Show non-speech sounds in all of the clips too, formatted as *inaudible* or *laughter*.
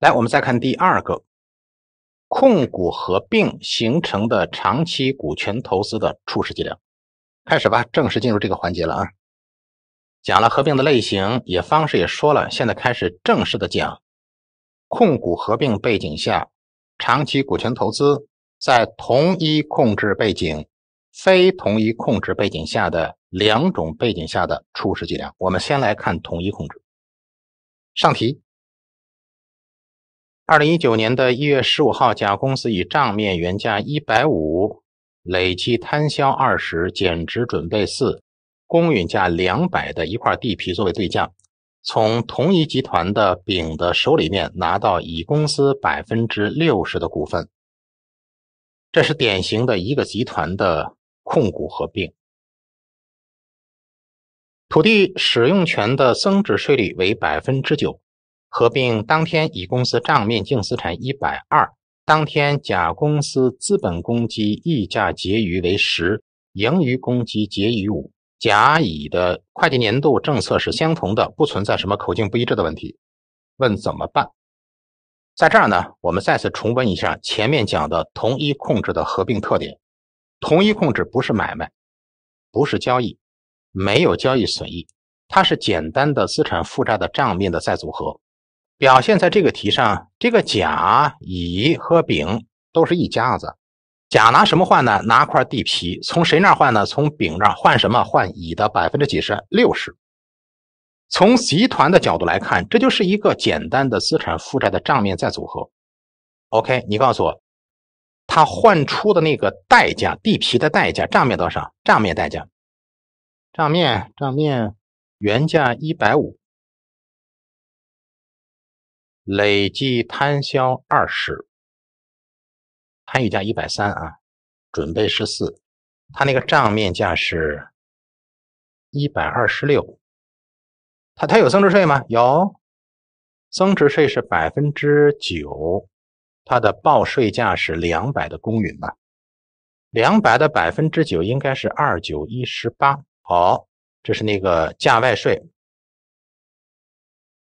来，我们再看第二个，控股合并形成的长期股权投资的初始计量，开始吧，正式进入这个环节了啊！讲了合并的类型，也方式也说了，现在开始正式的讲控股合并背景下长期股权投资在同一控制背景、非同一控制背景下的两种背景下的初始计量。我们先来看同一控制，上题。二零一九年的一月十五号，甲公司以账面原价一百五、累计摊销二十、减值准备四、公允价两百的一块地皮作为对价，从同一集团的丙的手里面拿到乙公司百分之六十的股份。这是典型的一个集团的控股合并。土地使用权的增值税率为百分之九。合并当天，乙公司账面净资产一百二，当天甲公司资本公积溢价结余为十，盈余公积结余五。甲乙的会计年度政策是相同的，不存在什么口径不一致的问题。问怎么办？在这儿呢，我们再次重温一下前面讲的同一控制的合并特点。同一控制不是买卖，不是交易，没有交易损益，它是简单的资产负债的账面的再组合。表现在这个题上，这个甲、乙和丙都是一家子。甲拿什么换呢？拿块地皮。从谁那换呢？从丙那换什么？换乙的百分之几十？六十。从集团的角度来看，这就是一个简单的资产负债的账面再组合。OK，你告诉我，他换出的那个代价，地皮的代价，账面多少？账面代价？账面账面原价一百五。累计摊销二十，摊余价一百三啊，准备十四，它那个账面价是一百二十六，它它有增值税吗？有，增值税是百分之九，它的报税价是两百的公允吧？两百的百分之九应该是二九一十八，好，这是那个价外税。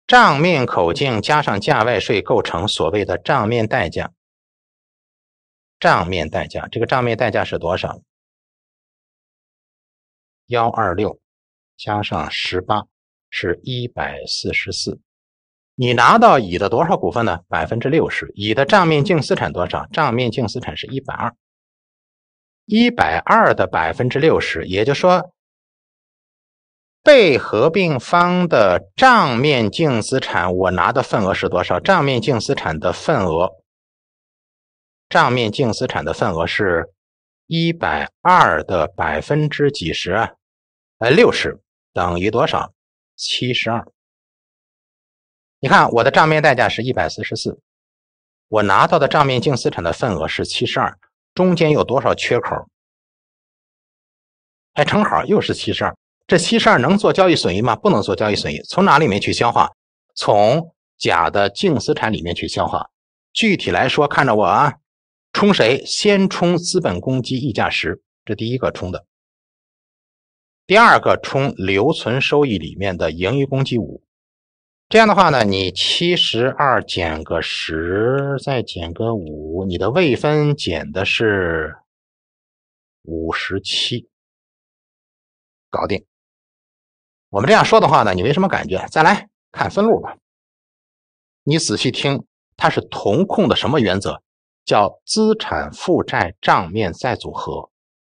账面口径加上价外税构成所谓的账面代价。账面代价，这个账面代价是多少？幺二六加上十八是一百四十四。你拿到乙的多少股份呢？百分之六十。乙的账面净资产多少？账面净资产是一百二。一百二的百分之六十，也就是说。被合并方的账面净资产，我拿的份额是多少？账面净资产的份额，账面净资产的份额是120的百分之几十啊？哎，六十等于多少？七十二。你看我的账面代价是一百四十四，我拿到的账面净资产的份额是七十二，中间有多少缺口？哎，正好又是七十二。这七十二能做交易损益吗？不能做交易损益，从哪里面去消化？从甲的净资产里面去消化。具体来说，看着我啊，冲谁？先冲资本公积溢价十，这第一个冲的。第二个冲留存收益里面的盈余公积五。这样的话呢，你七十二减个十，再减个五，你的未分减的是五十七，搞定。我们这样说的话呢，你没什么感觉？再来看分录吧。你仔细听，它是同控的什么原则？叫资产负债账面再组合。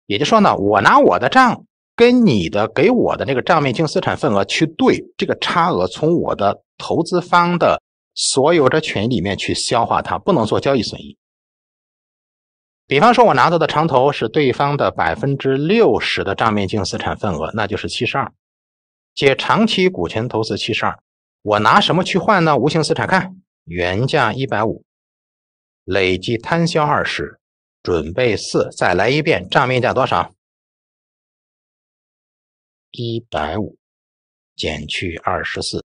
也就是说呢，我拿我的账跟你的给我的那个账面净资产份额去对，这个差额从我的投资方的所有者权益里面去消化它，不能做交易损益。比方说，我拿到的长投是对方的百分之六十的账面净资产份额，那就是七十二。借长期股权投资七十二，我拿什么去换呢？无形资产，看原价一百五，累计摊销二十，准备四，再来一遍，账面价多少？一百五减去二十四，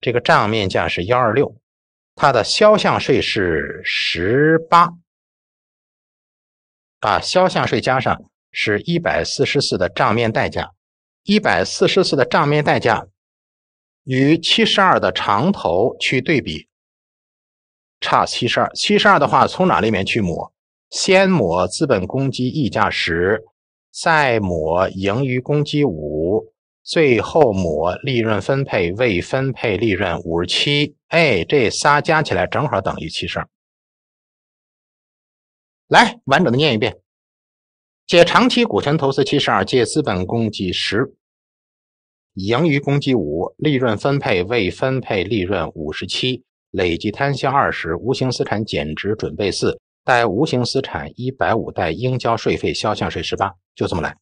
这个账面价是幺二六，它的销项税是十八，把销项税加上是一百四十四的账面代价。一百四十四的账面代价与七十二的长头去对比，差七十二。七十二的话，从哪里面去抹？先抹资本公积溢价十，再抹盈余公积五，最后抹利润分配未分配利润五十七。哎，这仨加起来正好等于七十二。来，完整的念一遍。且长期股权投资七十二，借资本公积十，盈余公积五，利润分配未分配利润五十七，累计摊销二十，无形资产减值准备四，贷无形资产一百五，贷应交税费销项税十八，就这么来。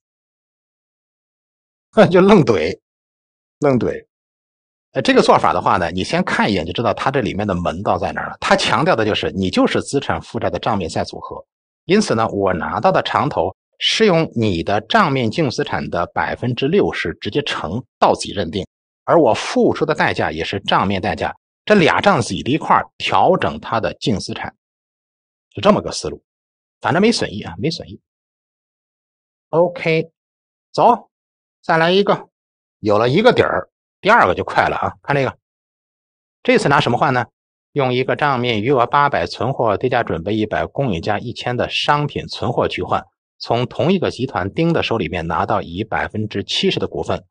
那 *laughs* 就愣怼，愣怼。呃，这个做法的话呢，你先看一眼就知道它这里面的门道在哪儿了。它强调的就是你就是资产负债的账面再组合。因此呢，我拿到的长投。是用你的账面净资产的百分之六十直接乘，自己认定，而我付出的代价也是账面代价，这俩账挤在一块调整它的净资产，就这么个思路，反正没损益啊，没损益。OK，走，再来一个，有了一个底儿，第二个就快了啊。看这个，这次拿什么换呢？用一个账面余额八百、存货跌价准备一百、公允价一千的商品存货去换。从同一个集团丁的手里面拿到以百分之七十的股份，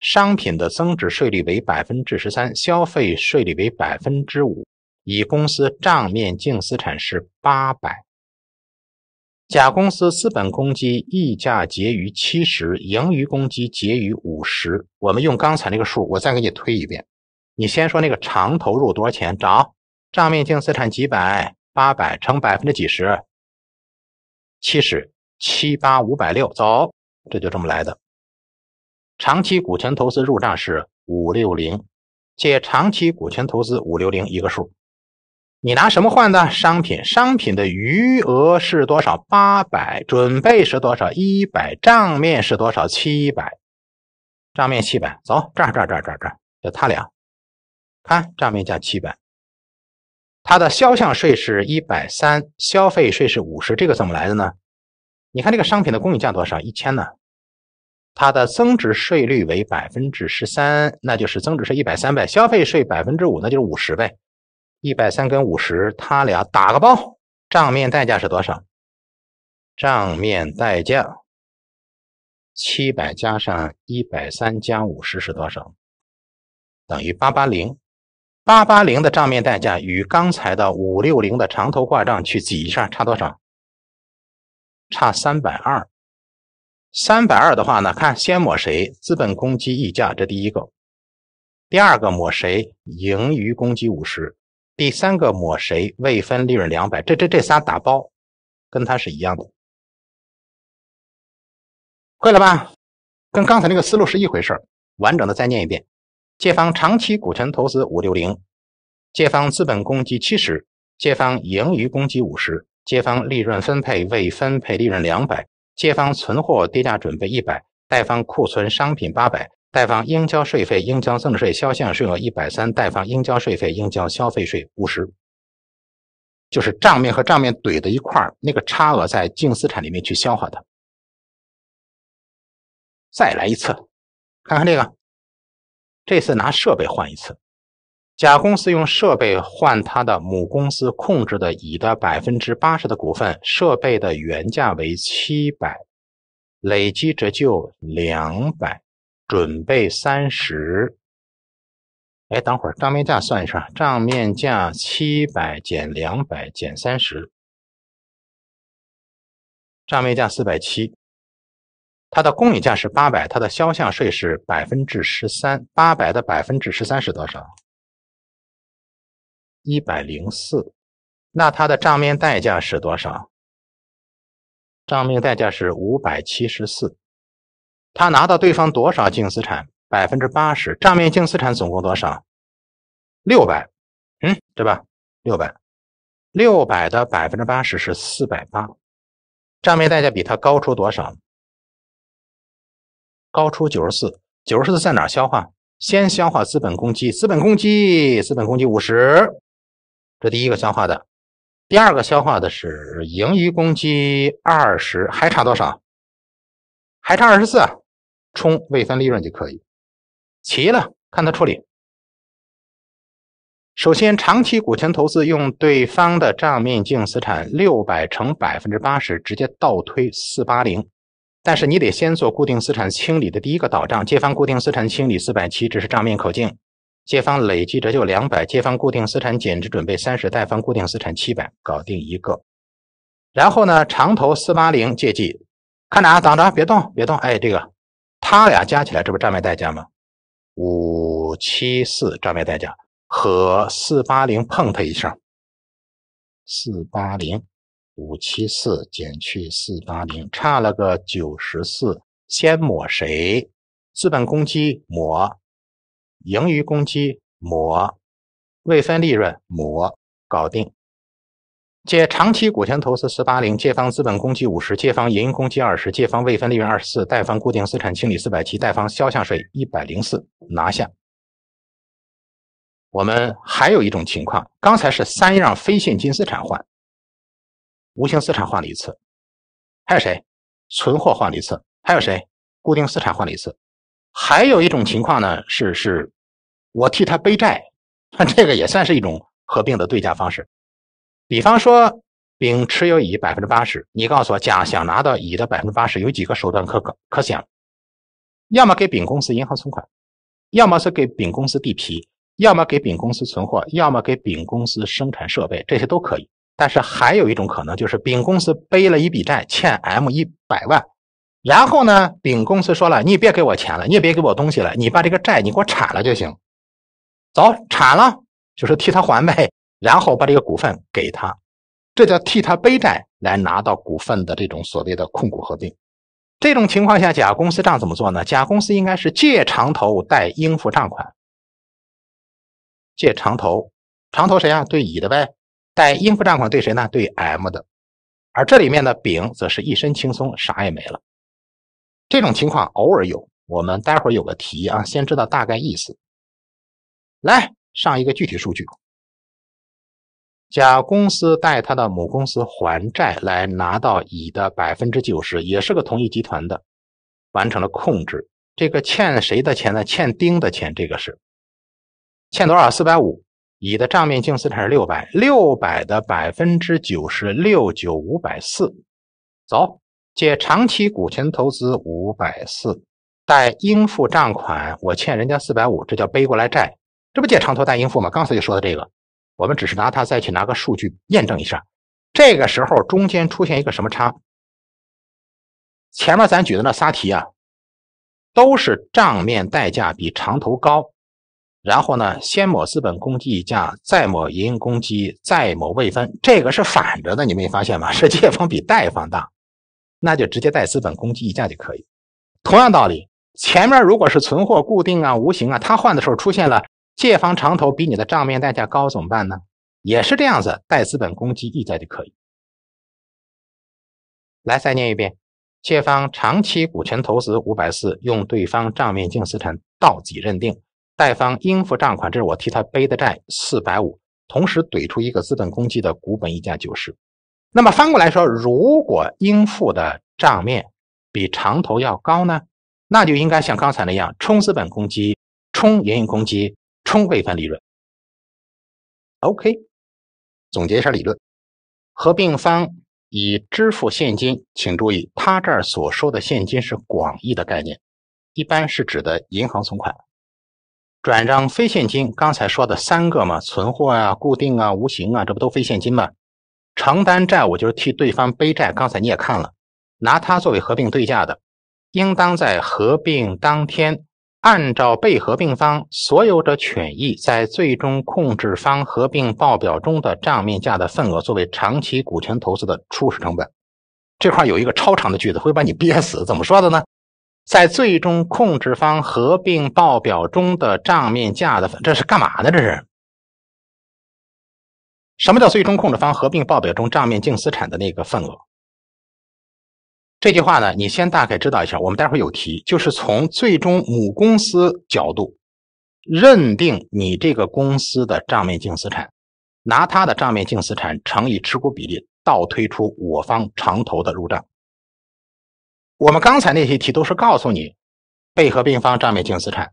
商品的增值税率为百分之十三，消费税率为百分之五。乙公司账面净资产是八百，甲公司资本公积溢价结余七十，盈余公积结余五十。我们用刚才那个数，我再给你推一遍。你先说那个长投入多少钱？找账面净资产几百？八百乘百分之几十？七十。七八五百六走，这就这么来的。长期股权投资入账是五六零，借长期股权投资五六零一个数。你拿什么换的？商品，商品的余额是多少？八百，准备是多少？一百，账面是多少？七百，账面七百走，这儿这儿这儿这儿这儿就他俩。看账面价七百，它的销项税是一百三，消费税是五十，这个怎么来的呢？你看这个商品的公允价多少？一千呢？它的增值税率为百分之十三，那就是增值税一百三呗，消费税百分之五，那就是五十呗。一百三跟五十，他俩打个包，账面代价是多少？账面代价七百加上一百三加五十是多少？等于八八零。八八零的账面代价与刚才的五六零的长头挂账去挤一下，差多少？差三百二，三百二的话呢，看先抹谁，资本公积溢价这第一个，第二个抹谁，盈余公积五十，第三个抹谁，未分利润两百，这这这仨打包，跟他是一样的，会了吧？跟刚才那个思路是一回事儿。完整的再念一遍：借方长期股权投资五六零，借方资本公积七十，借方盈余公积五十。借方利润分配未分配利润两百，借方存货跌价准备一百，贷方库存商品八百，贷方应交税费应交增值税销项税额一百三，贷方应交税费应交消费税五十，就是账面和账面怼的一块儿，那个差额在净资产里面去消化它。再来一次，看看这个，这次拿设备换一次。甲公司用设备换他的母公司控制的乙的百分之八十的股份，设备的原价为七百，累计折旧两百，准备三十。哎，等会儿账面价算一下，账面价七百减两百减三十，账面价四百七。它的公允价是八百，它的销项税是百分之十三，八百的百分之十三是多少？一百零四，那它的账面代价是多少？账面代价是五百七十四。他拿到对方多少净资产？百分之八十。账面净资产总共多少？六百，嗯，对吧？六百，六百的百分之八十是四百八。账面代价比他高出多少？高出九十四。九十四在哪消化？先消化资本公积，资本公积，资本公积五十。这第一个消化的，第二个消化的是盈余公积二十，还差多少？还差二十四，冲未分利润就可以，齐了，看他处理。首先，长期股权投资用对方的账面净资产六百乘百分之八十，直接倒推四八零，但是你得先做固定资产清理的第一个倒账，借方固定资产清理四百七，只是账面口径。借方累计折旧两百，借方固定资产减值准备三十，贷方固定资产七百，搞定一个。然后呢，长投四八零借记，看着啊，等着别动别动，哎这个，他俩加起来这不账面代价吗？五七四账面代价和四八零碰他一下，四八零五七四减去四八零差了个九十四，先抹谁？资本公积抹。盈余公积模，未分利润模搞定。借长期股权投资十八零，借方资本公积五十，借方盈余公积二十，借方未分利润二十四，贷方固定资产清理四百七，贷方销项税一百零四拿下。我们还有一种情况，刚才是三样非现金资产换，无形资产换了一次，还有谁？存货换了一次，还有谁？固定资产换了一次。还有一种情况呢，是是，我替他背债，*laughs* 这个也算是一种合并的对价方式。比方说，丙持有乙百分之八十，你告诉我，甲想拿到乙的百分之八十，有几个手段可可可想？要么给丙公司银行存款，要么是给丙公司地皮，要么给丙公司存货，要么给丙公司生产设备，这些都可以。但是还有一种可能，就是丙公司背了一笔债，欠 M 一百万。然后呢，丙公司说了，你也别给我钱了，你也别给我东西了，你把这个债你给我铲了就行。走，铲了就是替他还呗。然后把这个股份给他，这叫替他背债来拿到股份的这种所谓的控股合并。这种情况下，甲公司账怎么做呢？甲公司应该是借长投贷应付账款，借长投，长投谁啊？对乙的呗。贷应付账款对谁呢？对 M 的。而这里面的丙则是一身轻松，啥也没了。这种情况偶尔有，我们待会儿有个题啊，先知道大概意思。来，上一个具体数据。甲公司代他的母公司还债，来拿到乙的百分之九十，也是个同一集团的，完成了控制。这个欠谁的钱呢？欠丁的钱，这个是欠多少？四百五。乙的账面净资产是六百，六百的百分之九十，六九五百四，走。借长期股权投资五百四，贷应付账款，我欠人家四百五，这叫背过来债，这不借长投贷应付吗？刚才就说的这个，我们只是拿它再去拿个数据验证一下。这个时候中间出现一个什么差？前面咱举的那仨题啊，都是账面代价比长投高，然后呢，先抹资本公积一价，再某盈公积，再抹未分，这个是反着的，你没发现吗？是借方比贷方大。那就直接带资本公积溢价就可以。同样道理，前面如果是存货、固定啊、无形啊，它换的时候出现了借方长投比你的账面代价高，怎么办呢？也是这样子，带资本公积溢价就可以。来再念一遍：借方长期股权投资五百四，用对方账面净资产倒己认定；贷方应付账款，这是我替他背的债四百五，同时怼出一个资本公积的股本溢价九十。那么翻过来说，如果应付的账面比长投要高呢？那就应该像刚才那样冲资本公积、冲营运公积、冲未分利润。OK，总结一下理论，合并方已支付现金，请注意，他这儿所说的现金是广义的概念，一般是指的银行存款、转账非现金。刚才说的三个嘛，存货啊、固定啊、无形啊，这不都非现金吗？承担债务就是替对方背债。刚才你也看了，拿它作为合并对价的，应当在合并当天，按照被合并方所有者权益在最终控制方合并报表中的账面价的份额作为长期股权投资的初始成本。这块有一个超长的句子，会把你憋死。怎么说的呢？在最终控制方合并报表中的账面价的这是干嘛的？这是？什么叫最终控制方合并报表中账面净资产的那个份额？这句话呢，你先大概知道一下。我们待会有题，就是从最终母公司角度认定你这个公司的账面净资产，拿它的账面净资产乘以持股比例，倒推出我方长投的入账。我们刚才那些题都是告诉你被合并方账面净资产。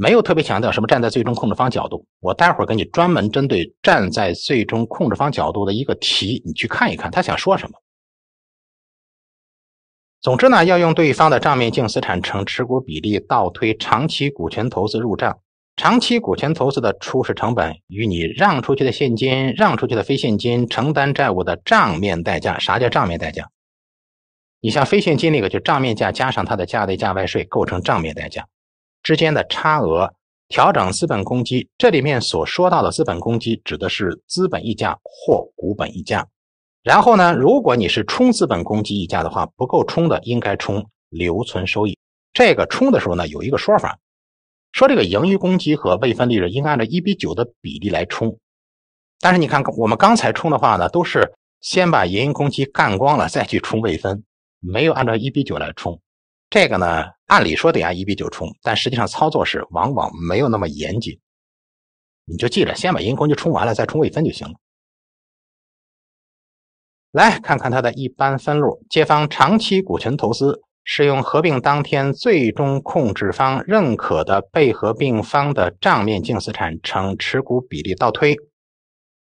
没有特别强调什么站在最终控制方角度，我待会儿给你专门针对站在最终控制方角度的一个题，你去看一看他想说什么。总之呢，要用对方的账面净资产乘持股比例倒推长期股权投资入账，长期股权投资的初始成本与你让出去的现金、让出去的非现金、承担债务的账面代价。啥叫账面代价？你像非现金那个就账面价加上它的价内价外税构成账面代价。之间的差额调整资本公积，这里面所说到的资本公积指的是资本溢价或股本溢价。然后呢，如果你是充资本公积溢价的话，不够充的应该充留存收益。这个充的时候呢，有一个说法，说这个盈余公积和未分利润应该按照一比九的比例来充。但是你看我们刚才充的话呢，都是先把盈余公积干光了再去充未分，没有按照一比九来充。这个呢，按理说得按一比九冲，但实际上操作时往往没有那么严谨。你就记着，先把盈空就冲完了，再冲未分就行了。来看看它的一般分录：借方长期股权投资，是用合并当天最终控制方认可的被合并方的账面净资产乘持股比例倒推，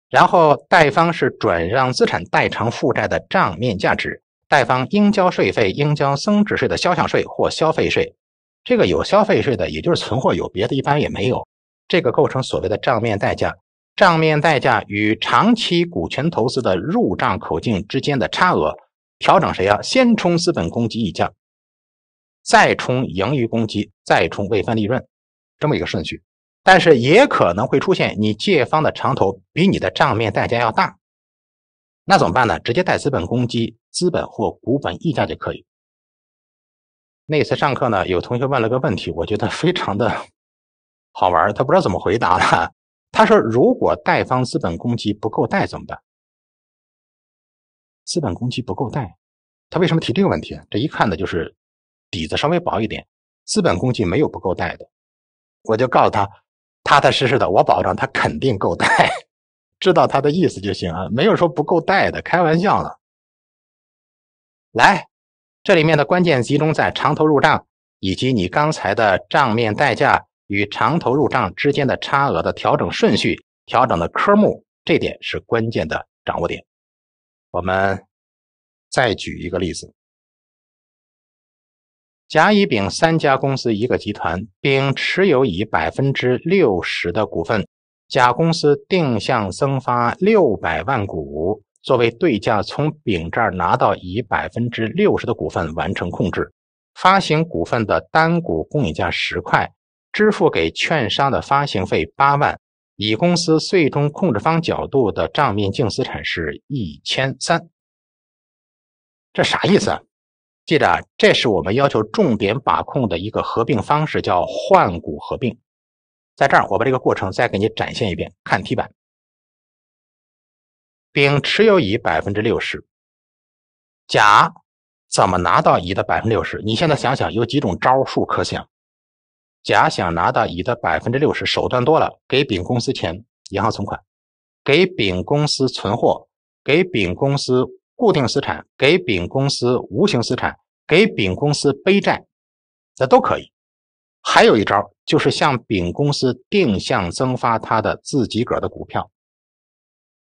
然后贷方是转让资产代偿负债的账面价值。贷方应交税费，应交增值税的销项税或消费税，这个有消费税的，也就是存货有别的一般也没有，这个构成所谓的账面代价。账面代价与长期股权投资的入账口径之间的差额，调整谁啊？先冲资本公积溢价，再冲盈余公积，再冲未分利润，这么一个顺序。但是也可能会出现你借方的长投比你的账面代价要大。那怎么办呢？直接带资本公积、资本或股本溢价就可以。那次上课呢，有同学问了个问题，我觉得非常的好玩，他不知道怎么回答了。他说：“如果贷方资本公积不够贷怎么办？资本公积不够贷，他为什么提这个问题？这一看呢，就是底子稍微薄一点。资本公积没有不够贷的，我就告诉他，踏踏实实的，我保证他肯定够贷。”知道他的意思就行啊，没有说不够带的，开玩笑了。来，这里面的关键集中在长投入账以及你刚才的账面代价与长投入账之间的差额的调整顺序、调整的科目，这点是关键的掌握点。我们再举一个例子：甲、乙、丙三家公司一个集团，并持有乙百分之六十的股份。甲公司定向增发六百万股，作为对价从丙这儿拿到乙百分之六十的股份，完成控制。发行股份的单股公允价十块，支付给券商的发行费八万。乙公司最终控制方角度的账面净资产是一千三，这啥意思啊？记着啊，这是我们要求重点把控的一个合并方式，叫换股合并。在这儿，我把这个过程再给你展现一遍。看题板，丙持有乙百分之六十。甲怎么拿到乙的百分之六十？你现在想想，有几种招数可想？甲想拿到乙的百分之六十，手段多了：给丙公司钱、银行存款，给丙公司存货，给丙公司固定资产，给丙公司无形资产，给丙公司背债，这都可以。还有一招，就是向丙公司定向增发他的自己个的股票，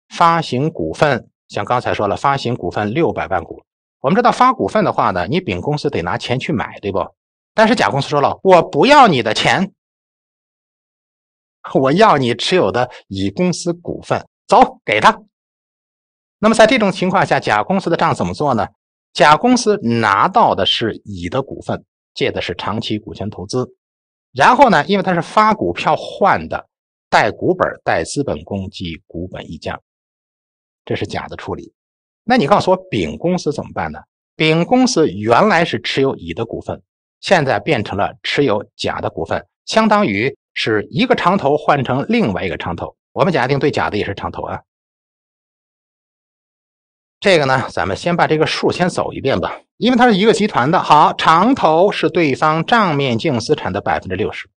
发行股份。像刚才说了，发行股份六百万股。我们知道发股份的话呢，你丙公司得拿钱去买，对不？但是甲公司说了，我不要你的钱，*laughs* 我要你持有的乙公司股份，走给他。那么在这种情况下，甲公司的账怎么做呢？甲公司拿到的是乙的股份，借的是长期股权投资。然后呢？因为它是发股票换的，带股本带资本公积股本溢价，这是甲的处理。那你告诉我，丙公司怎么办呢？丙公司原来是持有乙的股份，现在变成了持有甲的股份，相当于是一个长头换成另外一个长头。我们假定对甲的也是长头啊。这个呢，咱们先把这个数先走一遍吧，因为它是一个集团的。好，长投是对方账面净资产的百分之六十，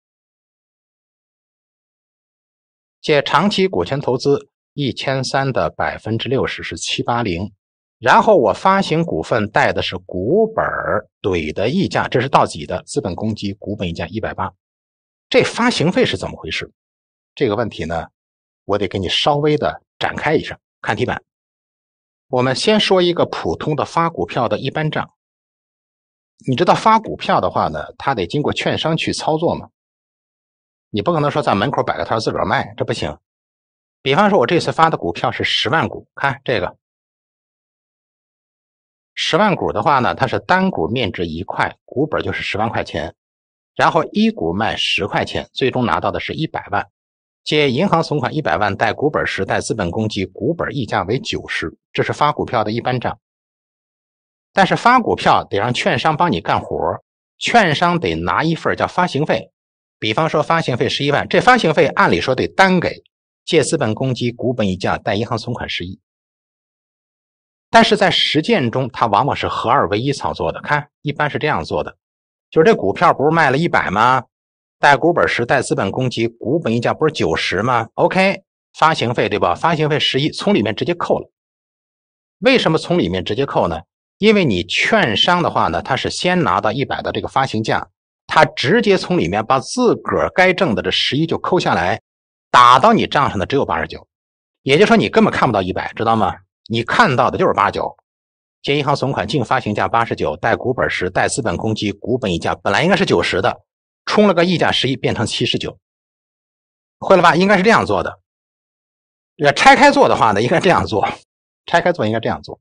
借长期股权投资一千三的百分之六十是七八零，然后我发行股份带的是股本儿怼的溢价，这是到几的资本公积股本溢价一百八，这发行费是怎么回事？这个问题呢，我得给你稍微的展开一下，看题板。我们先说一个普通的发股票的一般账。你知道发股票的话呢，它得经过券商去操作嘛。你不可能说在门口摆个摊自个儿卖，这不行。比方说，我这次发的股票是十万股，看这个。十万股的话呢，它是单股面值一块，股本就是十万块钱。然后一股卖十块钱，最终拿到的是一百万。借银行存款一百万，贷股本时，贷资本公积股本溢价为九十。这是发股票的一般账，但是发股票得让券商帮你干活券商得拿一份叫发行费。比方说发行费十一万，这发行费按理说得单给，借资本公积股本溢价，贷银行存款十亿。但是在实践中，它往往是合二为一操作的。看，一般是这样做的，就是这股票不是卖了一百吗？贷股本十，贷资本公积股本溢价不是九十吗？OK，发行费对吧？发行费十一，从里面直接扣了。为什么从里面直接扣呢？因为你券商的话呢，它是先拿到一百的这个发行价，它直接从里面把自个儿该挣的这十一就扣下来，打到你账上的只有八十九，也就是说你根本看不到一百，知道吗？你看到的就是八九，借银行存款净发行价八十九，带股本时带资本公积股本溢价本来应该是九十的，冲了个溢价十一变成七十九，会了吧？应该是这样做的。要拆开做的话呢，应该这样做。拆开做应该这样做。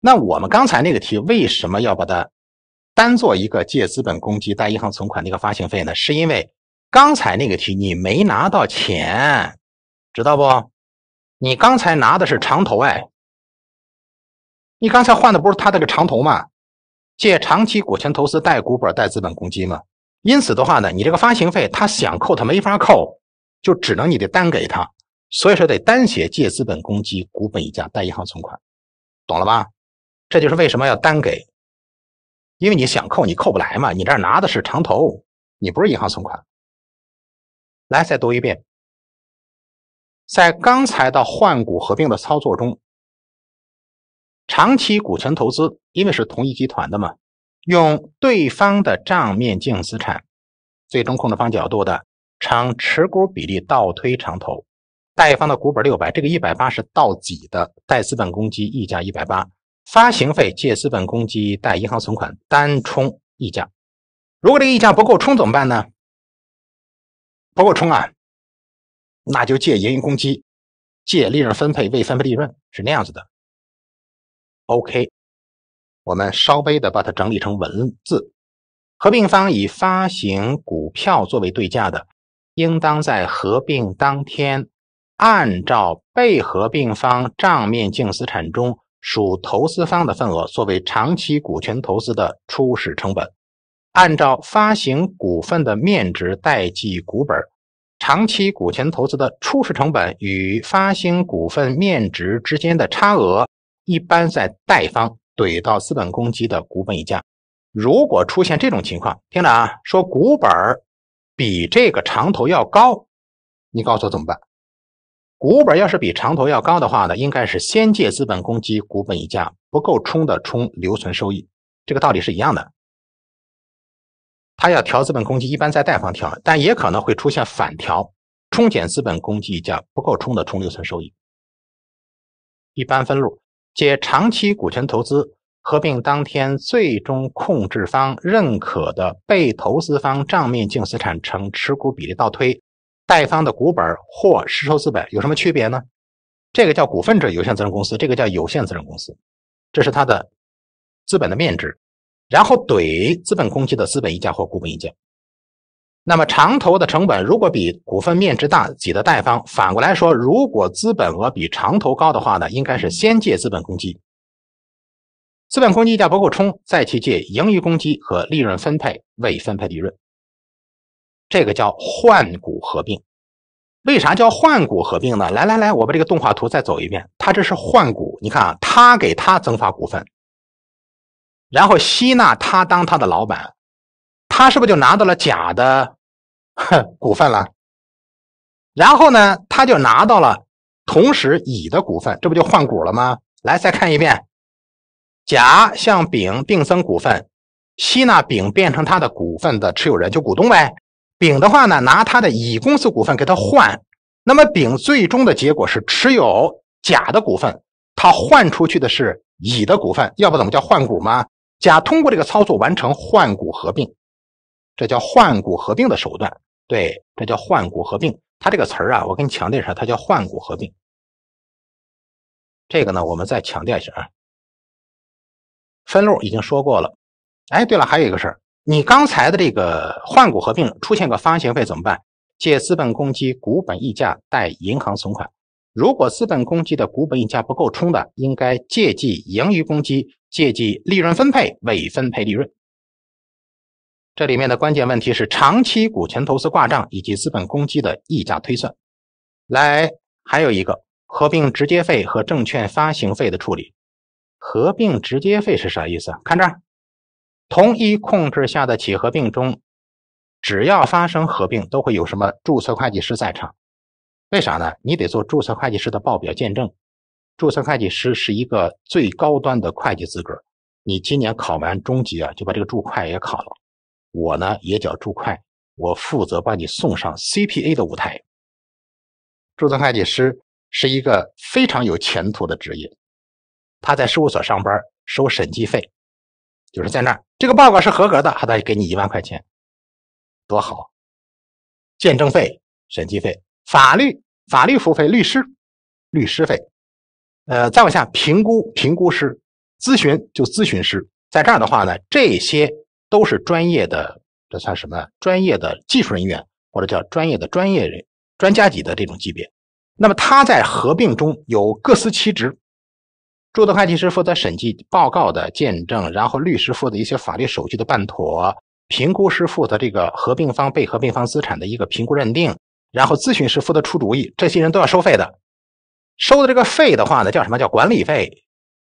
那我们刚才那个题为什么要把它单做一个借资本公积、贷银行存款的一个发行费呢？是因为刚才那个题你没拿到钱，知道不？你刚才拿的是长投哎，你刚才换的不是他这个长投嘛？借长期股权投资、贷股本、贷资本公积嘛？因此的话呢，你这个发行费他想扣他没法扣，就只能你得单给他。所以说得单写借资本公积股本溢价贷银行存款，懂了吧？这就是为什么要单给，因为你想扣你扣不来嘛，你这儿拿的是长投，你不是银行存款。来，再读一遍。在刚才的换股合并的操作中，长期股权投资因为是同一集团的嘛，用对方的账面净资产，最终控制方角度的长持股比例倒推长投。贷方的股本六百，这个一百八是到底的贷资本公积溢价一百八，发行费借资本公积贷银行存款单冲溢价。如果这个溢价不够冲怎么办呢？不够冲啊，那就借盈余公积，借利润分配未分配利润是那样子的。OK，我们稍微的把它整理成文字。合并方以发行股票作为对价的，应当在合并当天。按照被合并方账面净资产中属投资方的份额作为长期股权投资的初始成本，按照发行股份的面值代记股本，长期股权投资的初始成本与发行股份面值之间的差额一般在贷方怼到资本公积的股本溢价。如果出现这种情况，听着啊，说股本儿比这个长投要高，你告诉我怎么办？股本要是比长投要高的话呢，应该是先借资本公积股本溢价不够冲的冲留存收益，这个道理是一样的。他要调资本公积一般在贷方调，但也可能会出现反调，冲减资本公积溢价不够冲的冲留存收益。一般分录借长期股权投资，合并当天最终控制方认可的被投资方账面净资产乘持股比例倒推。贷方的股本或实收资本有什么区别呢？这个叫股份制有限责任公司，这个叫有限责任公司。这是它的资本的面值，然后怼资本公积的资本溢价或股本溢价。那么长投的成本如果比股份面值大，挤的贷方。反过来说，如果资本额比长投高的话呢，应该是先借资本公积，资本公积溢价不够冲，再去借盈余公积和利润分配未分配利润。这个叫换股合并，为啥叫换股合并呢？来来来，我把这个动画图再走一遍。他这是换股，你看啊，他给他增发股份，然后吸纳他当他的老板，他是不是就拿到了甲的股份了？然后呢，他就拿到了同时乙的股份，这不就换股了吗？来，再看一遍，甲向丙并增股份，吸纳丙变成他的股份的持有人，就股东呗。丙的话呢，拿他的乙公司股份给他换，那么丙最终的结果是持有甲的股份，他换出去的是乙的股份，要不怎么叫换股吗？甲通过这个操作完成换股合并，这叫换股合并的手段，对，这叫换股合并。它这个词儿啊，我跟你强调一下，它叫换股合并。这个呢，我们再强调一下啊，分录已经说过了。哎，对了，还有一个事儿。你刚才的这个换股合并出现个发行费怎么办？借资本公积股本溢价贷银行存款。如果资本公积的股本溢价不够充的，应该借记盈余公积借记利润分配未分配利润。这里面的关键问题是长期股权投资挂账以及资本公积的溢价推算。来，还有一个合并直接费和证券发行费的处理。合并直接费是啥意思？看这儿。同一控制下的企合并中，只要发生合并，都会有什么注册会计师在场？为啥呢？你得做注册会计师的报表见证。注册会计师是一个最高端的会计资格。你今年考完中级啊，就把这个注会也考了。我呢也叫注会，我负责把你送上 CPA 的舞台。注册会计师是一个非常有前途的职业。他在事务所上班，收审计费。就是在那儿，这个报告是合格的，他再给你一万块钱，多好！见证费、审计费、法律法律服务费、律师律师费，呃，再往下，评估评估师、咨询就咨询师，在这儿的话呢，这些都是专业的，这算什么专业的技术人员或者叫专业的专业人、专家级的这种级别。那么他在合并中有各司其职。注册会计师负责审计报告的见证，然后律师负责一些法律手续的办妥，评估师负责这个合并方被合并方资产的一个评估认定，然后咨询师负责出主意，这些人都要收费的。收的这个费的话呢，叫什么叫管理费，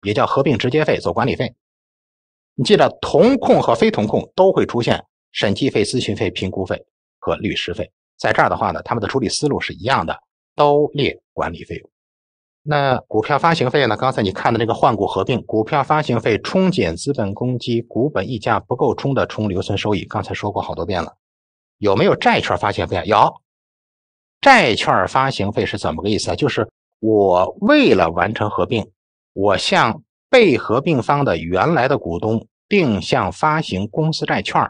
也叫合并直接费，做管理费。你记着，同控和非同控都会出现审计费、咨询费、评估费和律师费，在这儿的话呢，他们的处理思路是一样的，都列管理费用。那股票发行费呢？刚才你看的那个换股合并，股票发行费冲减资本公积，股本溢价不够冲的冲留存收益。刚才说过好多遍了，有没有债券发行费？有，债券发行费是怎么个意思啊？就是我为了完成合并，我向被合并方的原来的股东定向发行公司债券，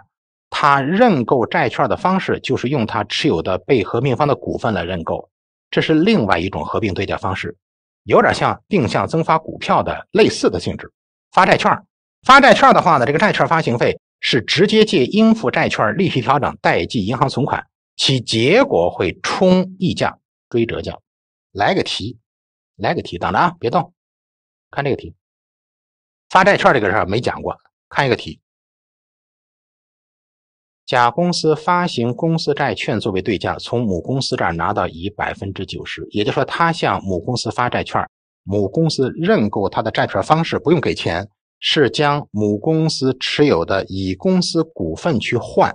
他认购债券的方式就是用他持有的被合并方的股份来认购，这是另外一种合并对价方式。有点像定向增发股票的类似的性质，发债券，发债券的话呢，这个债券发行费是直接借应付债券利息调整代记银行存款，其结果会冲溢价、追折价。来个题，来个题，等着啊，别动，看这个题，发债券这个事儿没讲过，看一个题。甲公司发行公司债券作为对价，从母公司这儿拿到乙百分之九十，也就是说，他向母公司发债券，母公司认购他的债券方式不用给钱，是将母公司持有的乙公司股份去换。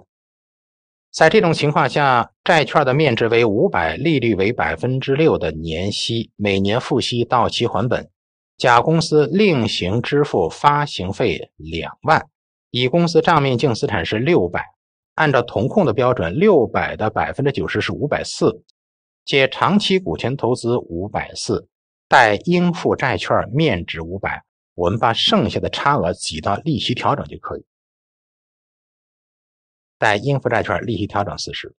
在这种情况下，债券的面值为五百，利率为百分之六的年息，每年付息，到期还本。甲公司另行支付发行费两万，乙公司账面净资产是六百。按照同控的标准，六百的百分之九十是五百四，借长期股权投资五百四，贷应付债券面值五百。我们把剩下的差额挤到利息调整就可以，贷应付债券利息调整四十。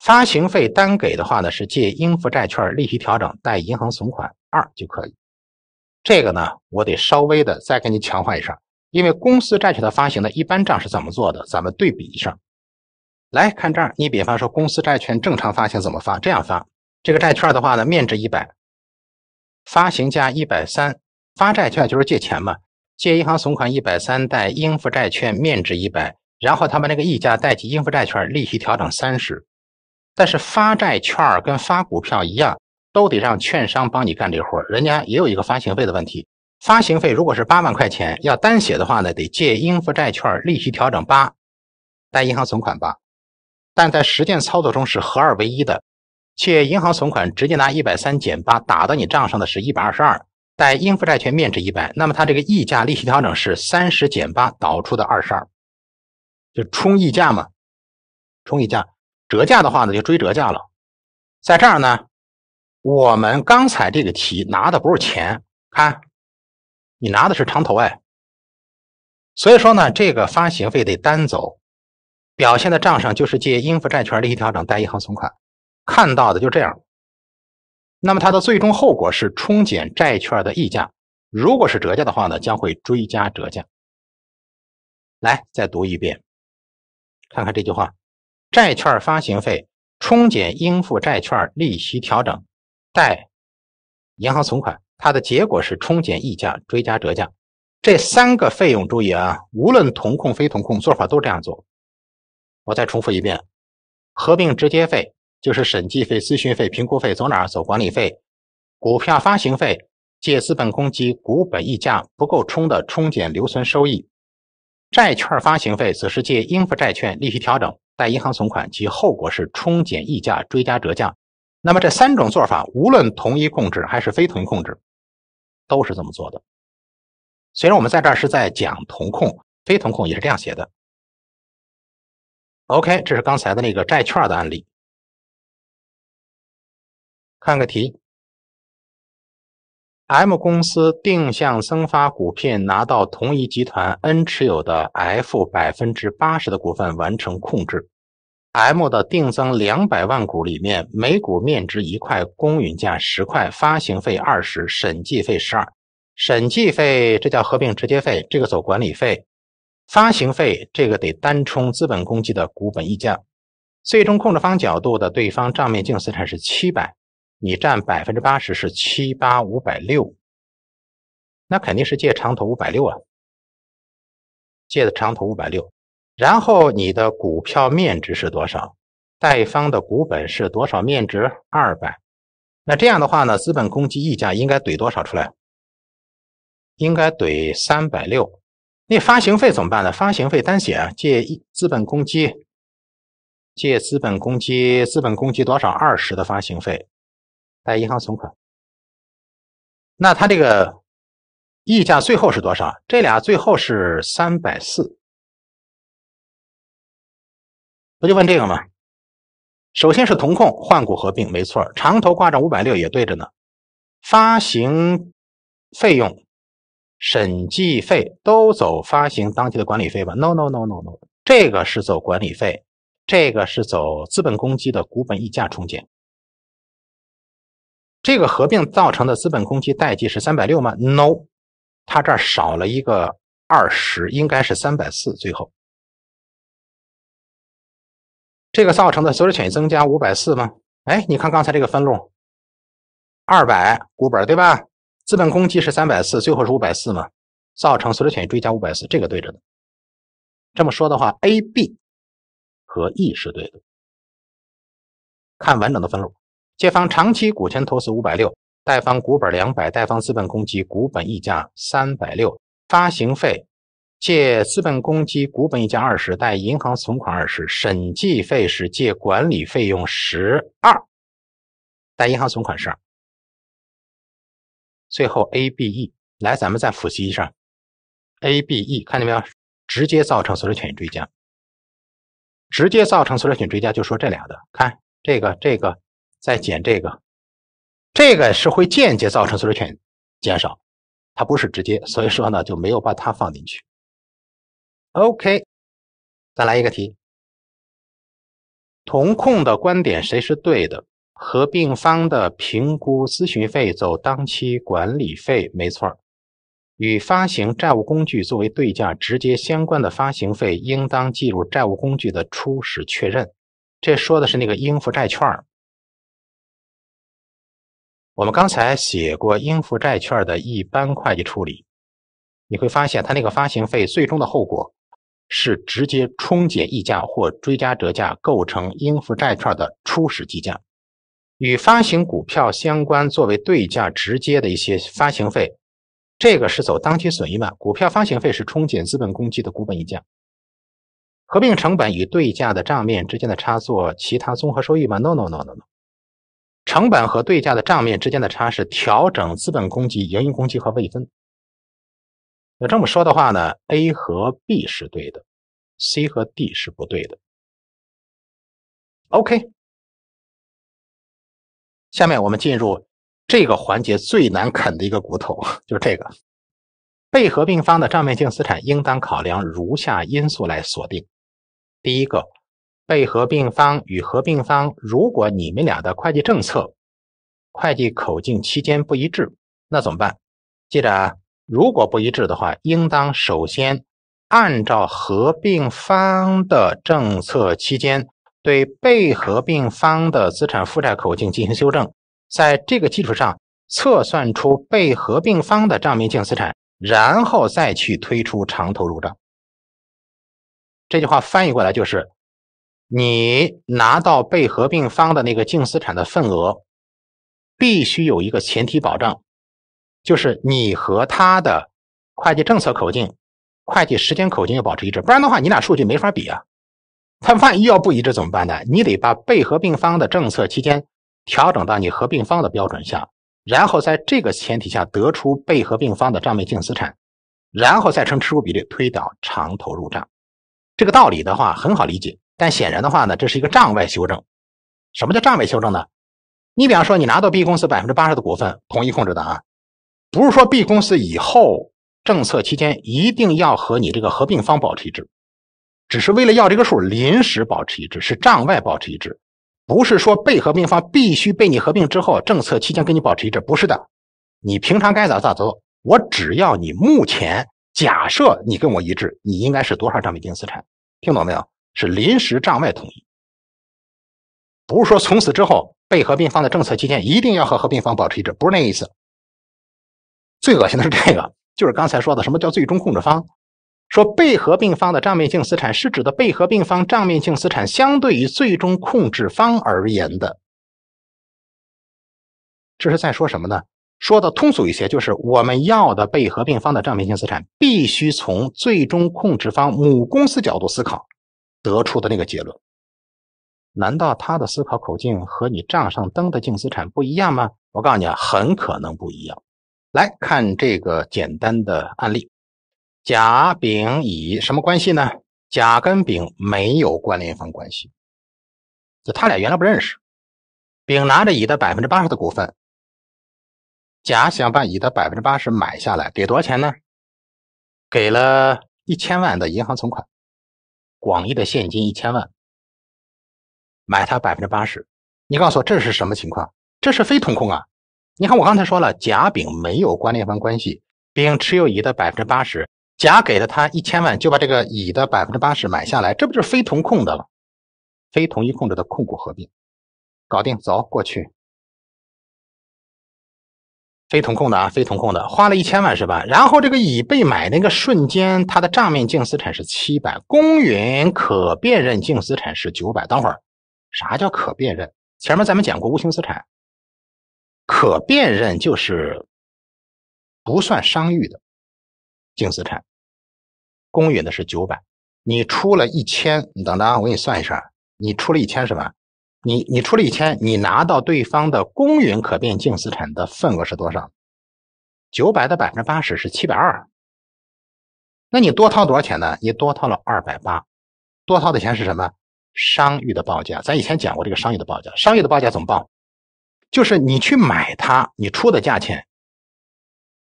发行费单给的话呢，是借应付债券利息调整，贷银行存款二就可以。这个呢，我得稍微的再跟你强化一下，因为公司债券的发行呢，一般账是怎么做的，咱们对比一下。来看这儿，你比方说公司债券正常发行怎么发？这样发，这个债券的话呢，面值一百，发行价一百三，发债券就是借钱嘛，借银行存款一百三，贷应付债券面值一百，然后他们那个溢价贷记应付债券利息调整三十。但是发债券跟发股票一样，都得让券商帮你干这活人家也有一个发行费的问题。发行费如果是八万块钱，要单写的话呢，得借应付债券利息调整八，贷银行存款八。但在实践操作中是合二为一的，且银行存款直接拿一百三减八打到你账上的是一百二十二，带应付债券面值一百，那么它这个溢价利息调整是三十减八导出的二十二，就冲溢价嘛，冲溢价，折价的话呢就追折价了。在这儿呢，我们刚才这个题拿的不是钱，看，你拿的是长投哎，所以说呢，这个发行费得单走。表现的账上就是借应付债券利息调整贷银行存款，看到的就这样。那么它的最终后果是冲减债券的溢价，如果是折价的话呢，将会追加折价。来，再读一遍，看看这句话：债券发行费冲减应付债券利息调整贷银行存款，它的结果是冲减溢价、追加折价。这三个费用，注意啊，无论同控非同控做法都这样做。我再重复一遍，合并直接费就是审计费、咨询费、评估费，走哪儿走管理费；股票发行费借资本公积股本溢价不够充的冲减留存收益；债券发行费则是借应付债券利息调整贷银行存款，其后果是冲减溢价追加折价。那么这三种做法，无论同一控制还是非同一控制，都是这么做的。虽然我们在这儿是在讲同控，非同控也是这样写的。OK，这是刚才的那个债券的案例。看个题：M 公司定向增发股票，拿到同一集团 N 持有的 F 百分之八十的股份，完成控制。M 的定增两百万股里面，每股面值一块，公允价十块，发行费二十，审计费十二。审计费这叫合并直接费，这个走管理费。发行费这个得单冲资本公积的股本溢价。最终控制方角度的对方账面净资产是七百，你占百分之八十是七八五百六。那肯定是借长投五百六啊，借的长投五百六。然后你的股票面值是多少？贷方的股本是多少面值？二百。那这样的话呢，资本公积溢价应该怼多少出来？应该怼三百六。那发行费怎么办呢？发行费单写啊，借一资本公积，借资本公积，资本公积多少？二十的发行费，带银行存款。那他这个溢价最后是多少？这俩最后是三百四，不就问这个吗？首先是同控换股合并，没错，长头挂着五百六也对着呢，发行费用。审计费都走发行当期的管理费吧？No No No No No，这个是走管理费，这个是走资本公积的股本溢价冲减。这个合并造成的资本公积贷记是三百六吗？No，它这儿少了一个二十，应该是三百四最后。这个造成的所有权益增加五百四吗？哎，你看刚才这个分录，二百股本对吧？资本公积是三百四，最后是五百四嘛，造成所有权益追加五百四，这个对着的。这么说的话，A、B 和 E 是对的。看完整的分录：借方长期股权投资五百六，贷方股本两百，贷方资本公积股本溢价三百六，发行费借资本公积股本溢价二十，贷银行存款二十，审计费是借管理费用十二，贷银行存款十二。最后，A、B、E 来，咱们再复习一下 A、B、E，看见没有？直接造成所有权追加，直接造成所有权追加，就说这俩的。看这个，这个再减这个，这个是会间接造成所有权减少，它不是直接，所以说呢就没有把它放进去。OK，再来一个题，同控的观点谁是对的？合并方的评估咨询费走当期管理费，没错与发行债务工具作为对价直接相关的发行费，应当计入债务工具的初始确认。这说的是那个应付债券我们刚才写过应付债券的一般会计处理，你会发现它那个发行费最终的后果是直接冲减溢价或追加折价，构成应付债券的初始计价。与发行股票相关，作为对价直接的一些发行费，这个是走当期损益嘛？股票发行费是冲减资本公积的股本溢价。合并成本与对价的账面之间的差做其他综合收益吗？No No No No No，成本和对价的账面之间的差是调整资本公积、盈余公积和未分。那这么说的话呢，A 和 B 是对的，C 和 D 是不对的。OK。下面我们进入这个环节最难啃的一个骨头，就是这个被合并方的账面净资产应当考量如下因素来锁定。第一个，被合并方与合并方如果你们俩的会计政策、会计口径期间不一致，那怎么办？记着啊，如果不一致的话，应当首先按照合并方的政策期间。对被合并方的资产负债口径进行修正，在这个基础上测算出被合并方的账面净资产，然后再去推出长投入账。这句话翻译过来就是：你拿到被合并方的那个净资产的份额，必须有一个前提保证，就是你和他的会计政策口径、会计时间口径要保持一致，不然的话，你俩数据没法比啊。它万一要不一致怎么办呢？你得把被合并方的政策期间调整到你合并方的标准下，然后在这个前提下得出被合并方的账面净资产，然后再乘持股比例推导长投入账。这个道理的话很好理解，但显然的话呢，这是一个账外修正。什么叫账外修正呢？你比方说你拿到 B 公司百分之八十的股份，同一控制的啊，不是说 B 公司以后政策期间一定要和你这个合并方保持一致。只是为了要这个数，临时保持一致，是账外保持一致，不是说被合并方必须被你合并之后，政策期间跟你保持一致，不是的，你平常该咋咋走。我只要你目前假设你跟我一致，你应该是多少账面金资产？听懂没有？是临时账外统一，不是说从此之后被合并方的政策期间一定要和合并方保持一致，不是那意思。最恶心的是这个，就是刚才说的什么叫最终控制方。说被合并方的账面净资产是指的被合并方账面净资产相对于最终控制方而言的，这是在说什么呢？说的通俗一些，就是我们要的被合并方的账面净资产必须从最终控制方母公司角度思考得出的那个结论。难道他的思考口径和你账上登的净资产不一样吗？我告诉你，啊，很可能不一样。来看这个简单的案例。甲、丙、乙什么关系呢？甲跟丙没有关联方关系，就他俩原来不认识。丙拿着乙的百分之八十的股份，甲想把乙的百分之八十买下来，给多少钱呢？给了一千万的银行存款，广义的现金一千万，买他百分之八十。你告诉我这是什么情况？这是非同控啊！你看我刚才说了，甲、丙没有关联方关系，丙持有乙的百分之八十。甲给了他一千万，就把这个乙的百分之八十买下来，这不就是非同控的了？非同一控制的控股合并，搞定，走过去。非同控的啊，非同控的，花了一千万是吧？然后这个乙被买那个瞬间，他的账面净资产是七百，公允可辨认净资产是九百。等会儿，啥叫可辨认？前面咱们讲过无形资产，可辨认就是不算商誉的。净资产，公允的是九百，你出了一千，你等等，我给你算一算，你出了一千是吧？你你出了一千，你拿到对方的公允可变净资产的份额是多少？九百的百分之八十是七百二。那你多掏多少钱呢？你多掏了二百八，多掏的钱是什么？商誉的报价，咱以前讲过这个商誉的报价，商誉的报价怎么报？就是你去买它，你出的价钱。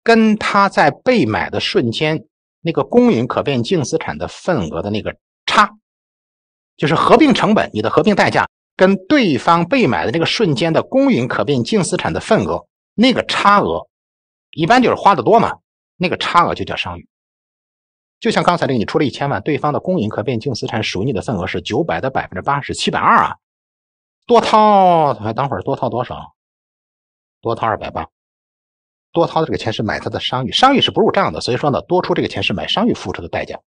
跟他在被买的瞬间那个公允可变净资产的份额的那个差，就是合并成本，你的合并代价跟对方被买的那个瞬间的公允可变净资产的份额那个差额，一般就是花的多嘛，那个差额就叫商誉。就像刚才那个，你出了一千万，对方的公允可变净资产属于你的份额是九百的百分之八，十七百二啊，多掏，还等会儿多掏多少？多掏二百八。多掏这个钱是买他的商誉，商誉是不入账的，所以说呢，多出这个钱是买商誉付出的代价。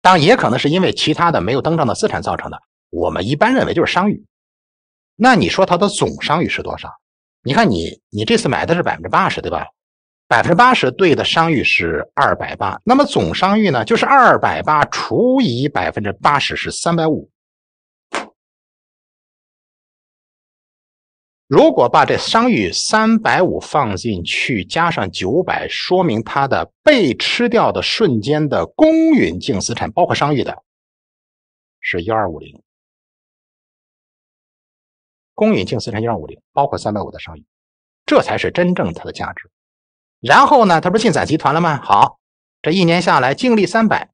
当然，也可能是因为其他的没有登账的资产造成的。我们一般认为就是商誉。那你说它的总商誉是多少？你看你你这次买的是百分之八十，对吧？百分之八十对的商誉是二百八，那么总商誉呢，就是二百八除以百分之八十是三百五。如果把这商誉三百五放进去，加上九百，说明它的被吃掉的瞬间的公允净资产，包括商誉的，是幺二五零。公允净资产幺二五零，包括三百五的商誉，这才是真正它的价值。然后呢，它不是进攒集团了吗？好，这一年下来净利三百，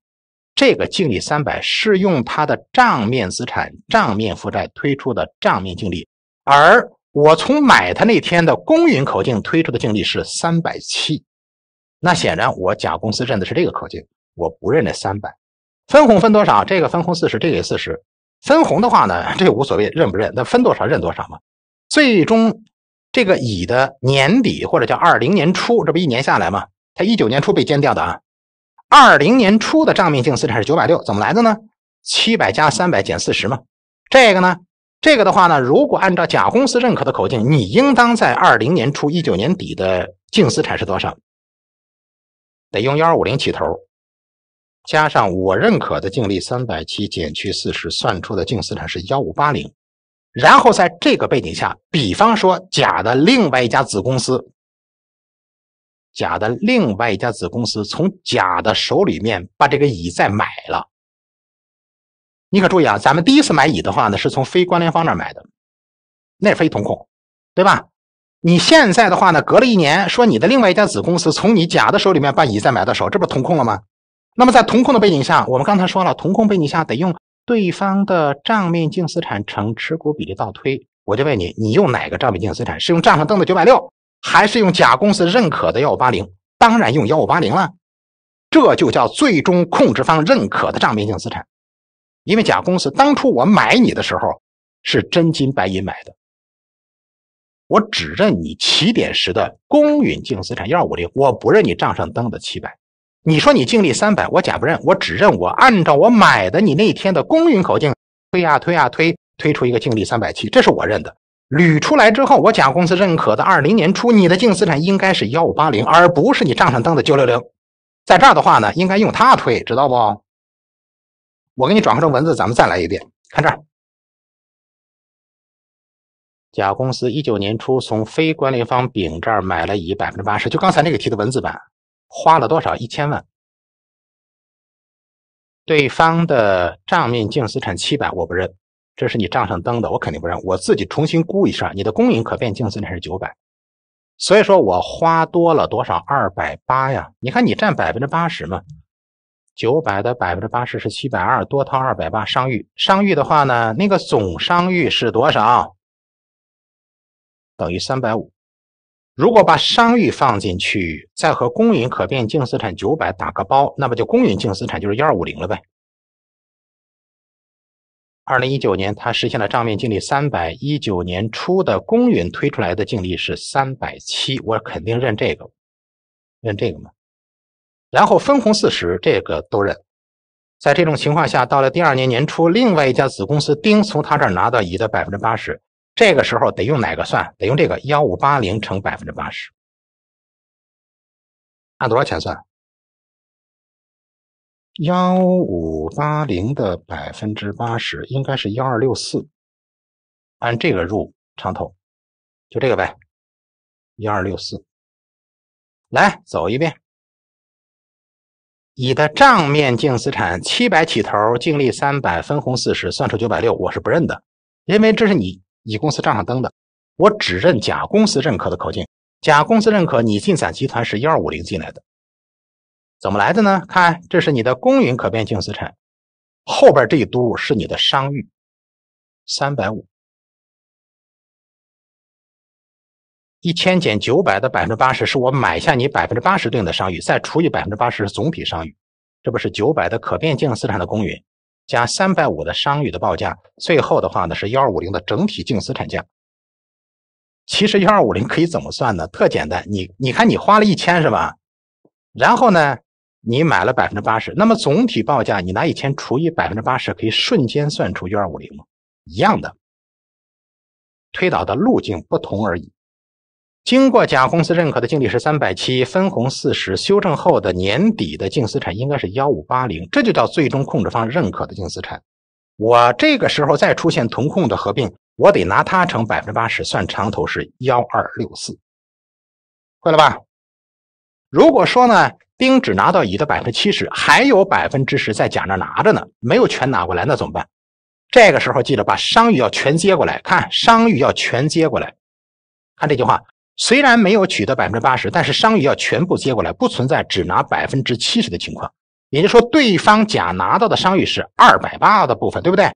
这个净利三百是用它的账面资产、账面负债推出的账面净利，而。我从买它那天的公允口径推出的净利是三百七，那显然我甲公司认的是这个口径，我不认这三百。分红分多少？这个分红四十，这个也四十。分红的话呢，这无所谓认不认，那分多少认多少嘛。最终，这个乙的年底或者叫二零年初，这不一年下来嘛？它一九年初被减掉的啊，二零年初的账面净资产是九百六，怎么来的呢？七百加三百减四十嘛。这个呢？这个的话呢，如果按照甲公司认可的口径，你应当在二零年初一九年底的净资产是多少？得用幺二五零起头，加上我认可的净利三百七减去四十，算出的净资产是幺五八零。然后在这个背景下，比方说甲的另外一家子公司，甲的另外一家子公司从甲的手里面把这个乙再买了。你可注意啊，咱们第一次买乙的话呢，是从非关联方那买的，那是非同控，对吧？你现在的话呢，隔了一年，说你的另外一家子公司从你甲的手里面把乙再买到手，这不是同控了吗？那么在同控的背景下，我们刚才说了，同控背景下得用对方的账面净资产乘持股比例倒推。我就问你，你用哪个账面净资产？是用账上登的九百六，还是用甲公司认可的幺五八零？当然用幺五八零了，这就叫最终控制方认可的账面净资产。因为甲公司当初我买你的时候是真金白银买的，我只认你起点时的公允净资产幺五零，我不认你账上登的七百。你说你净利三百，我甲不认，我只认我按照我买的你那天的公允口径推啊推啊推，推出一个净利三百七，这是我认的。捋出来之后，我甲公司认可的二零年初你的净资产应该是幺五八零，而不是你账上登的九六零。在这儿的话呢，应该用它推，知道不？我给你转化成文字，咱们再来一遍。看这儿，甲公司一九年初从非关联方丙这儿买了乙百分之八十，就刚才那个题的文字版，花了多少？一千万。对方的账面净资产七百，我不认，这是你账上登的，我肯定不认。我自己重新估一下，你的公允可变净资产是九百，所以说我花多了多少？二百八呀！你看你占百分之八十嘛。九百的百分之八十是七百二，多掏二百八，商誉。商誉的话呢，那个总商誉是多少？等于三百五。如果把商誉放进去，再和公允可变净资产九百打个包，那么就公允净资产就是幺二五零了呗。二零一九年，它实现了账面净利三百一九年初的公允推出来的净利是三百七，我肯定认这个，认这个嘛。然后分红四十，这个都认。在这种情况下，到了第二年年初，另外一家子公司丁从他这儿拿到乙的百分之八十，这个时候得用哪个算？得用这个幺五八零乘百分之八十。按多少钱算？幺五八零的百分之八十应该是幺二六四。按这个入长头，就这个呗，幺二六四。来走一遍。乙的账面净资产七百起头，净利三百，分红四十，算出九百六，我是不认的，因为这是你乙公司账上登的，我只认甲公司认可的口径。甲公司认可你进散集团是幺二五零进来的，怎么来的呢？看，这是你的公允可变净资产，后边这一嘟是你的商誉，三百五。一千减九百的百分之八十是我买下你百分之八十吨的商誉，再除以百分之八十是总体商誉，这不是九百的可变净资产的公允，加三百五的商誉的报价，最后的话呢是幺二五零的整体净资产价。其实幺二五零可以怎么算呢？特简单，你你看你花了一千是吧？然后呢，你买了百分之八十，那么总体报价你拿一千除以百分之八十，可以瞬间算出幺二五零吗？一样的，推导的路径不同而已。经过甲公司认可的净利是三百七，分红四十，修正后的年底的净资产应该是幺五八零，这就叫最终控制方认可的净资产。我这个时候再出现同控的合并，我得拿它乘百分之八十，算长投是幺二六四，会了吧？如果说呢，丁只拿到乙的百分之七十，还有百分之十在甲那拿着呢，没有全拿过来，那怎么办？这个时候记得把商誉要全接过来看，商誉要全接过来看这句话。虽然没有取得百分之八十，但是商誉要全部接过来，不存在只拿百分之七十的情况。也就是说，对方甲拿到的商誉是二百八的部分，对不对？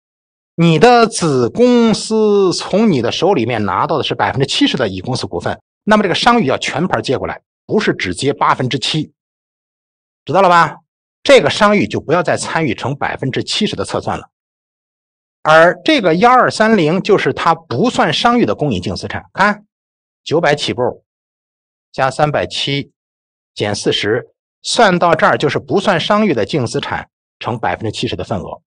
你的子公司从你的手里面拿到的是百分之七十的乙公司股份，那么这个商誉要全盘接过来，不是只接八分之七，知道了吧？这个商誉就不要再参与成百分之七十的测算了，而这个幺二三零就是它不算商誉的公允净资产，看。九百起步，加三百七，减四十，算到这儿就是不算商誉的净资产乘百分之七十的份额，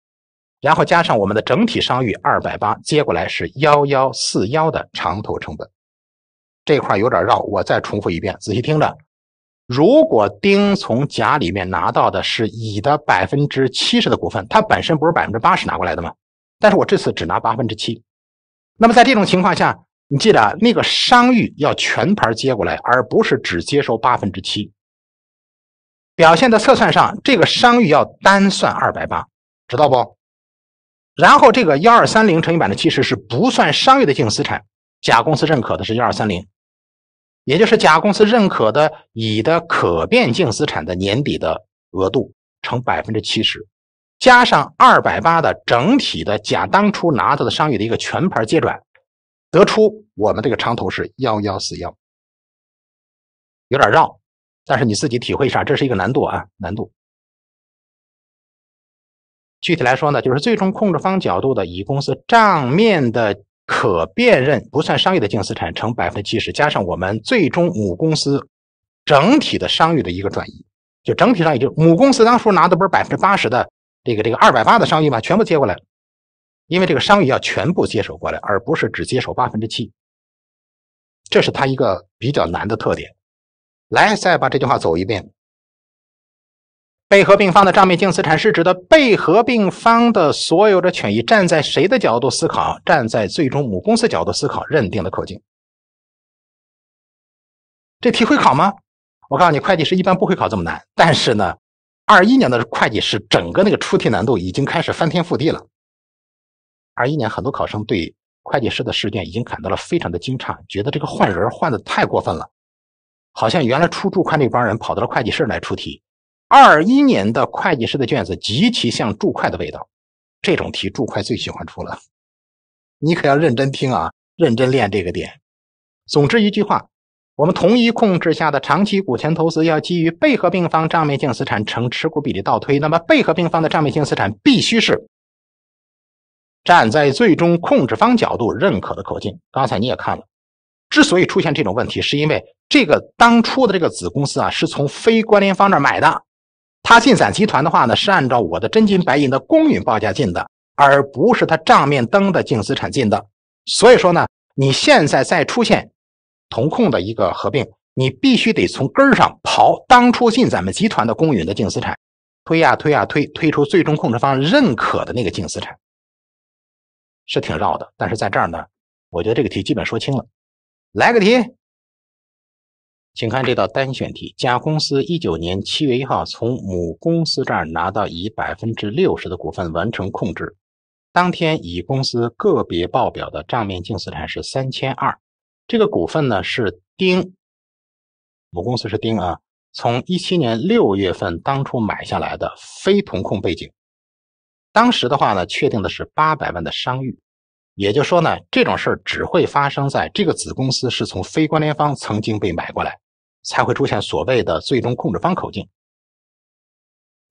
然后加上我们的整体商誉二百八，接过来是幺幺四幺的长投成本。这块有点绕，我再重复一遍，仔细听着。如果丁从甲里面拿到的是乙的百分之七十的股份，他本身不是百分之八十拿过来的吗？但是我这次只拿八分之七，那么在这种情况下。你记得啊，那个商誉要全盘接过来，而不是只接收八分之七。表现的测算上，这个商誉要单算二百八，知道不？然后这个幺二三零乘以百分之七十是不算商誉的净资产，甲公司认可的是幺二三零，也就是甲公司认可的乙的可变净资产的年底的额度乘百分之七十，加上二百八的整体的甲当初拿到的商誉的一个全盘接转。得出我们这个长头是幺幺四幺，有点绕，但是你自己体会一下，这是一个难度啊，难度。具体来说呢，就是最终控制方角度的乙公司账面的可辨认不算商誉的净资产乘百分之七十，加上我们最终母公司整体的商誉的一个转移，就整体上也就母公司当初拿的不是百分之八十的这个这个二百八的商誉嘛，全部接过来了。因为这个商誉要全部接手过来，而不是只接手八分之七，这是它一个比较难的特点。来，再把这句话走一遍。被合并方的账面净资产是指的被合并方的所有的权益，站在谁的角度思考？站在最终母公司角度思考认定的口径。这题会考吗？我告诉你，会计师一般不会考这么难。但是呢，二一年的会计师整个那个出题难度已经开始翻天覆地了。二一年很多考生对会计师的试卷已经感到了非常的惊诧，觉得这个换人换的太过分了，好像原来出注会那帮人跑到了会计师来出题。二一年的会计师的卷子极其像注会的味道，这种题注会最喜欢出了，你可要认真听啊，认真练这个点。总之一句话，我们同一控制下的长期股权投资要基于被合并方账面净资产乘持股比例倒推，那么被合并方的账面净资产必须是。站在最终控制方角度认可的口径，刚才你也看了。之所以出现这种问题，是因为这个当初的这个子公司啊，是从非关联方那买的。他进咱集团的话呢，是按照我的真金白银的公允报价进的，而不是他账面登的净资产进的。所以说呢，你现在再出现同控的一个合并，你必须得从根儿上刨当初进咱们集团的公允的净资产，推啊推啊推，推出最终控制方认可的那个净资产。是挺绕的，但是在这儿呢，我觉得这个题基本说清了。来个题，请看这道单选题：甲公司一九年七月一号从母公司这儿拿到以百分之六十的股份完成控制，当天乙公司个别报表的账面净资产是三千二，这个股份呢是丁，母公司是丁啊，从一七年六月份当初买下来的非同控背景。当时的话呢，确定的是八百万的商誉，也就说呢，这种事儿只会发生在这个子公司是从非关联方曾经被买过来，才会出现所谓的最终控制方口径。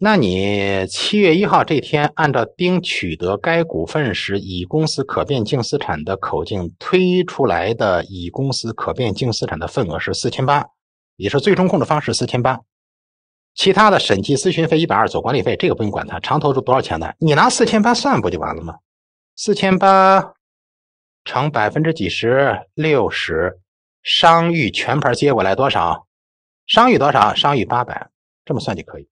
那你七月一号这天，按照丁取得该股份时，乙公司可变净资产的口径推出来的，乙公司可变净资产的份额是四千八，也是最终控制方是四千八。其他的审计咨询费一百二，走管理费，这个不用管它。长投是多少钱的？你拿四千八算不就完了吗？四千八乘百分之几十？六十。商誉全盘接过来多少？商誉多少？商誉八百，这么算就可以。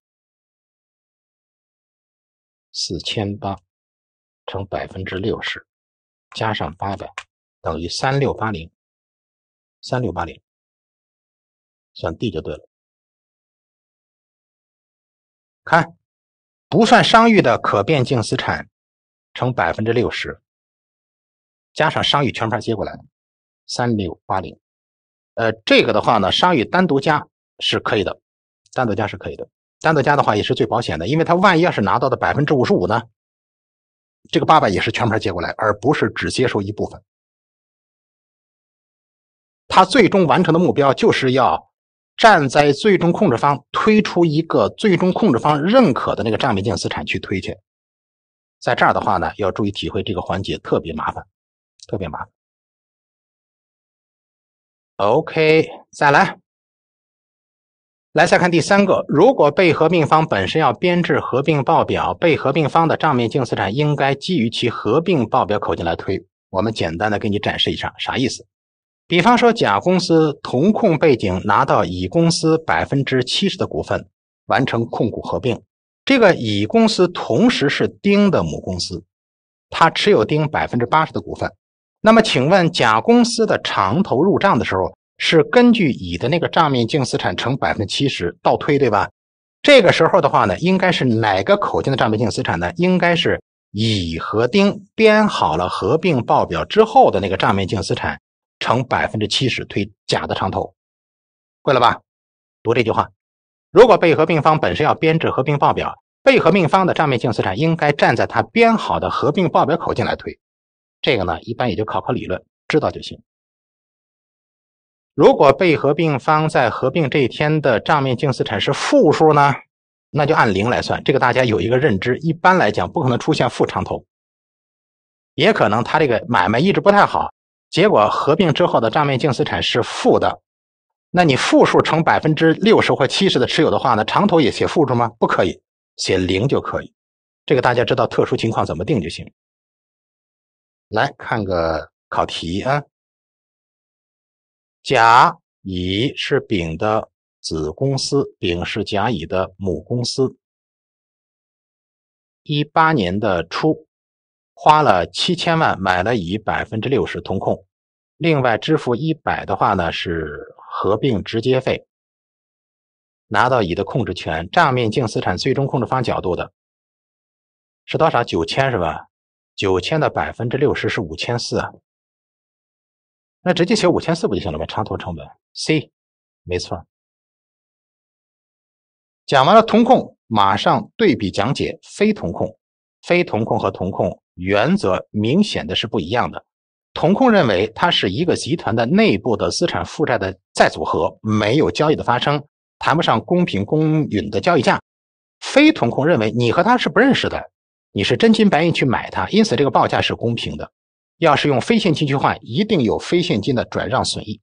四千八乘百分之六十，加上八百，等于三六八零。三六八零，算 D 就对了。看，不算商誉的可变净资产乘百分之六十，加上商誉全盘接过来，三六八零。呃，这个的话呢，商誉单独加是可以的，单独加是可以的，单独加的话也是最保险的，因为它万一要是拿到的百分之五十五呢，这个八百也是全盘接过来，而不是只接受一部分。他最终完成的目标就是要。站在最终控制方推出一个最终控制方认可的那个账面净资产去推去，在这儿的话呢，要注意体会这个环节特别麻烦，特别麻烦。OK，再来，来再看第三个，如果被合并方本身要编制合并报表，被合并方的账面净资产应该基于其合并报表口径来推。我们简单的给你展示一下啥意思。比方说，甲公司同控背景拿到乙公司百分之七十的股份，完成控股合并。这个乙公司同时是丁的母公司，它持有丁百分之八十的股份。那么，请问甲公司的长投入账的时候，是根据乙的那个账面净资产乘百分之七十倒推，对吧？这个时候的话呢，应该是哪个口径的账面净资产呢？应该是乙和丁编好了合并报表之后的那个账面净资产。乘百分之七十推假的长投，会了吧？读这句话：如果被合并方本身要编制合并报表，被合并方的账面净资产应该站在他编好的合并报表口径来推。这个呢，一般也就考考理论，知道就行。如果被合并方在合并这一天的账面净资产是负数呢，那就按零来算。这个大家有一个认知，一般来讲不可能出现负长投，也可能他这个买卖一直不太好。结果合并之后的账面净资产是负的，那你负数乘百分之六十或七十的持有的话呢？长投也写负数吗？不可以，写零就可以。这个大家知道特殊情况怎么定就行。来看个考题啊，甲乙是丙的子公司，丙是甲乙的母公司。一八年的初。花了七千万买了乙百分之六十同控，另外支付一百的话呢是合并直接费，拿到乙的控制权，账面净资产最终控制方角度的是多少？九千是吧？九千的百分之六十是五千四，那直接写五千四不就行了吗？长投成本 C，没错。讲完了同控，马上对比讲解非同控，非同控和同控。原则明显的是不一样的。同控认为它是一个集团的内部的资产负债的再组合，没有交易的发生，谈不上公平公允的交易价。非同控认为你和他是不认识的，你是真金白银去买它，因此这个报价是公平的。要是用非现金去换，一定有非现金的转让损益。